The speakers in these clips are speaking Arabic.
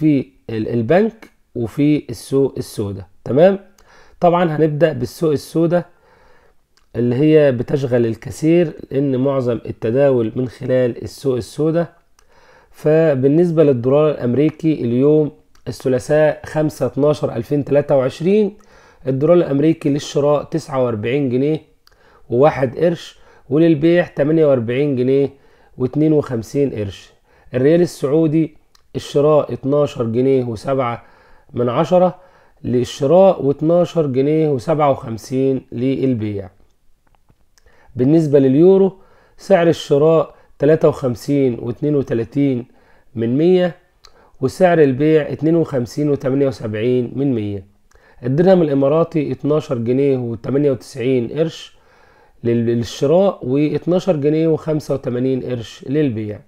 في البنك وفي السوق السوداء تمام طبعا هنبدا بالسوق السوداء اللي هي بتشغل الكثير لان معظم التداول من خلال السوق السوداء فبالنسبة للدولار الامريكي اليوم الثلاثاء 5 12 2023 الدولار الامريكي للشراء 49 جنيه وواحد قرش وللبيع 48 جنيه و52 قرش الريال السعودي الشراء 12 جنيه و7 من عشرة للشراء و12 جنيه و57 للبيع بالنسبة لليورو سعر الشراء 53 و32 من 100 وسعر البيع 52 و78 من 100 الدرهم الاماراتي 12 جنيه و98 قرش للشراء و12 جنيه و85 قرش للبيع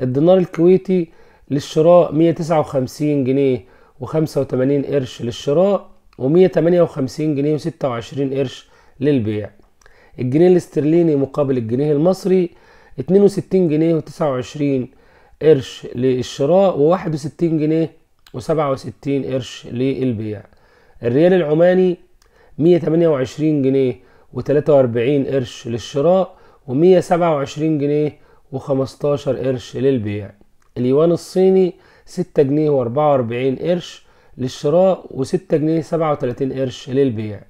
الدينار الكويتي للشراء 159 جنيه و85 قرش للشراء و158 جنيه و26 قرش للبيع الجنيه الاسترليني مقابل الجنيه المصري 62 جنيه و29 قرش للشراء و61 جنيه و67 قرش للبيع الريال العماني 128 جنيه و43 قرش للشراء و127 جنيه و15 قرش للبيع اليوان الصيني 6 جنيه و44 قرش للشراء و6 جنيه 37 قرش للبيع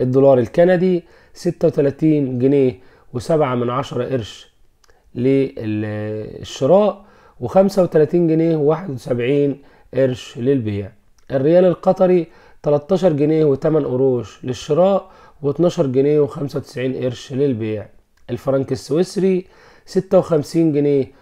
الدولار الكندي 36 جنيه و7 من عشرة قرش للشراء و35 جنيه و71 قرش للبيع الريال القطري 13 جنيه و8 قروش للشراء و12 جنيه و95 قرش للبيع الفرنك السويسري 56 جنيه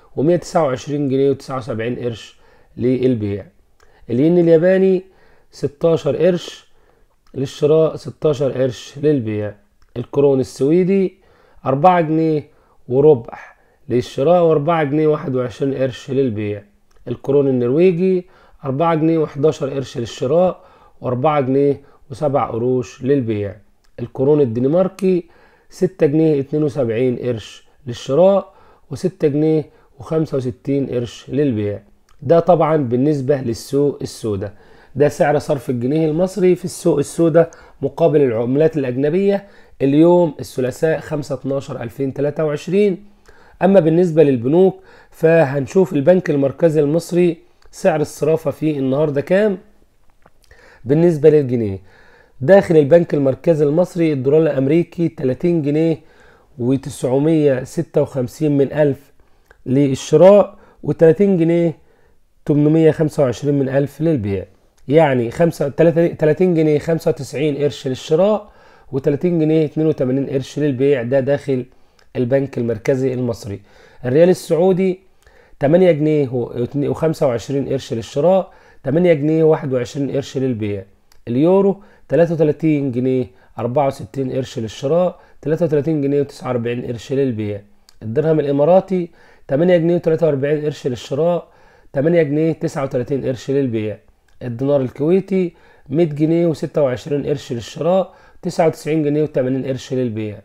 و129 جنيه و79 قرش للبيع الين الياباني 16 قرش للشراء 16 قرش للبيع الكرون السويدي 4 جنيه وربع للشراء و4 جنيه 21 قرش للبيع الكرون النرويجي 4 جنيه و11 قرش للشراء و4 جنيه و7 قروش للبيع الكرون الدنماركي 6 جنيه 72 قرش للشراء و6 جنيه وخمسة قرش للبيع ده طبعا بالنسبة للسوق السوداء ده سعر صرف الجنيه المصري في السوق السوداء مقابل العملات الأجنبية اليوم الثلاثاء 5 12 2023 أما بالنسبة للبنوك فهنشوف البنك المركزي المصري سعر الصرافة فيه النهاردة كام بالنسبة للجنيه داخل البنك المركزي المصري الدولار الأمريكي 30 جنيه و956 من ألف للشراء و30 جنيه 825 من ألف للبيع يعني 30 جنيه 95 قرش للشراء و30 جنيه 82 قرش للبيع ده داخل البنك المركزي المصري الريال السعودي 8 جنيه و25 قرش للشراء 8 جنيه و21 قرش للبيع اليورو 33 جنيه 64 قرش للشراء 33 جنيه و49 قرش للبيع الدرهم الاماراتي 8 جنيه و43 قرش للشراء 8 جنيه 39 قرش للبيع الدينار الكويتي 100 جنيه و26 قرش للشراء 99 جنيه و80 قرش للبيع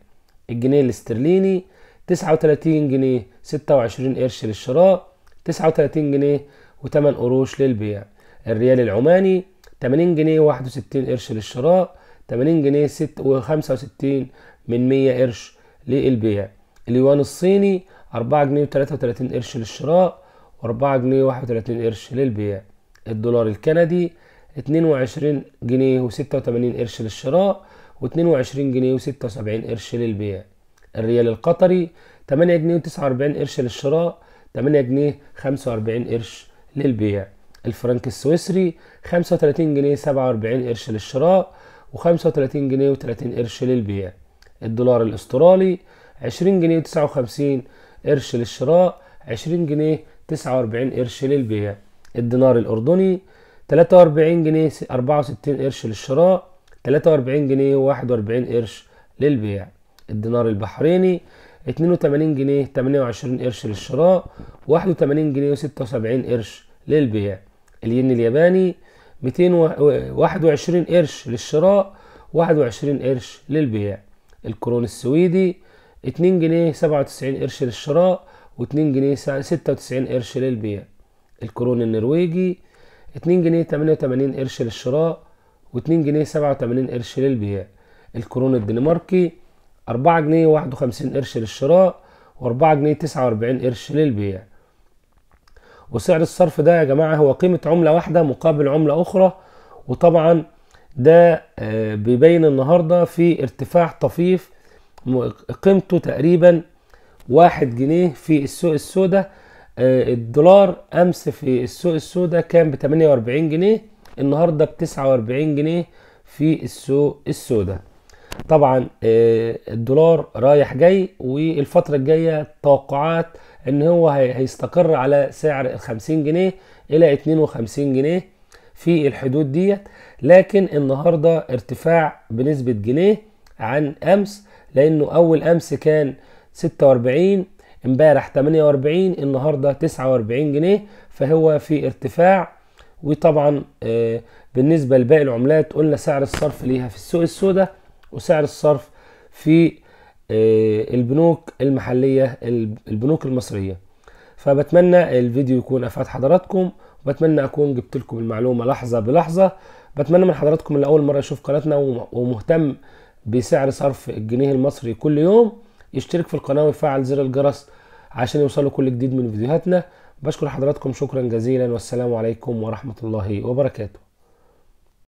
الجنيه الاسترليني 39 جنيه 26 قرش للشراء 39 جنيه و8 قروش للبيع الريال العماني 80 جنيه 61 قرش للشراء 80 جنيه 6 و65 من 100 قرش للبيع اليوان الصيني أربعة جنيه وتلاتة وتلاتين قرش للشراء وأربعة جنيه وواحد وتلاتين قرش للبيع الدولار الكندي اتنين وعشرين جنيه وستة وتمانين قرش للشراء واتنين وعشرين جنيه وستة وسبعين قرش للبيع الريال القطري تمانية جنيه وتسعة وأربعين قرش للشراء تمانية جنيه خمسة وأربعين قرش للبيع الفرنك السويسري خمسة وتلاتين جنيه سبعة وأربعين قرش للشراء وخمسة وتلاتين جنيه وتلاتين قرش للبيع الدولار الأسترالي عشرين جنيه وتسعة وخمسين قرش للشراء 20 جنيه 49 قرش للبيع الدينار الأردني 43 جنيه 64 قرش للشراء 43 جنيه 41 قرش للبيع الدينار البحريني 82 جنيه 28 قرش للشراء 81 جنيه 76 قرش للبيع الين الياباني 221 قرش للشراء 21 قرش للبيع الكرون السويدي 2 جنيه 97 قرش للشراء و2 جنيه 96 قرش للبيع الكرون النرويجي 2 جنيه 88 قرش للشراء و2 جنيه 87 قرش للبيع الكرون الدنماركي 4 جنيه 51 قرش للشراء و4 جنيه 49 قرش للبيع وسعر الصرف ده يا جماعة هو قيمة عملة واحدة مقابل عملة أخرى وطبعا ده آه، بيبين النهاردة في ارتفاع طفيف قيمته تقريبا واحد جنيه في السوق السوداء آه، الدولار امس في السوق السوداء كان ب 48 جنيه النهارده ب 49 جنيه في السوق السوداء طبعا آه، الدولار رايح جاي والفترة الجاية توقعات ان هو هيستقر على سعر ال 50 جنيه الى 52 جنيه في الحدود ديت لكن النهاردة ارتفاع بنسبة جنيه عن امس لانه اول امس كان 46 امبارح 48 النهارده 49 جنيه فهو في ارتفاع وطبعا آه، بالنسبه لباقي العملات قلنا سعر الصرف ليها في السوق السوداء وسعر الصرف في آه، البنوك المحليه البنوك المصريه فبتمنى الفيديو يكون افاد حضراتكم وبتمنى اكون جبت لكم المعلومه لحظه بلحظه بتمنى من حضراتكم اللي اول مره يشوف قناتنا ومهتم بسعر صرف الجنيه المصري كل يوم يشترك في القناة ويفعل زر الجرس عشان يوصله كل جديد من فيديوهاتنا بشكر حضراتكم شكرا جزيلا والسلام عليكم ورحمة الله وبركاته